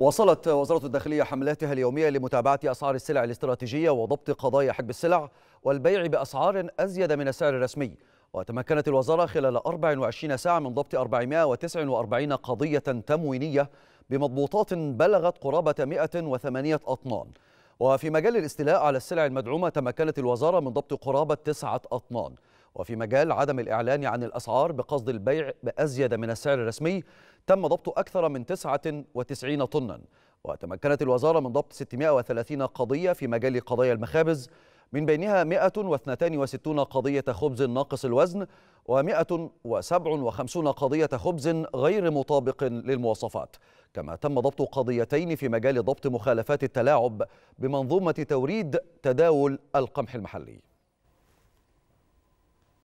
وصلت وزارة الداخلية حملاتها اليومية لمتابعة أسعار السلع الاستراتيجية وضبط قضايا حجب السلع والبيع بأسعار أزيد من السعر الرسمي وتمكنت الوزارة خلال 24 ساعة من ضبط 449 قضية تموينية بمضبوطات بلغت قرابة 108 أطنان وفي مجال الاستيلاء على السلع المدعومة تمكنت الوزارة من ضبط قرابة تسعة أطنان وفي مجال عدم الإعلان عن الأسعار بقصد البيع بأزيد من السعر الرسمي تم ضبط أكثر من 99 طنا وتمكنت الوزارة من ضبط 630 قضية في مجال قضايا المخابز من بينها 162 قضية خبز ناقص الوزن و157 قضية خبز غير مطابق للمواصفات كما تم ضبط قضيتين في مجال ضبط مخالفات التلاعب بمنظومة توريد تداول القمح المحلي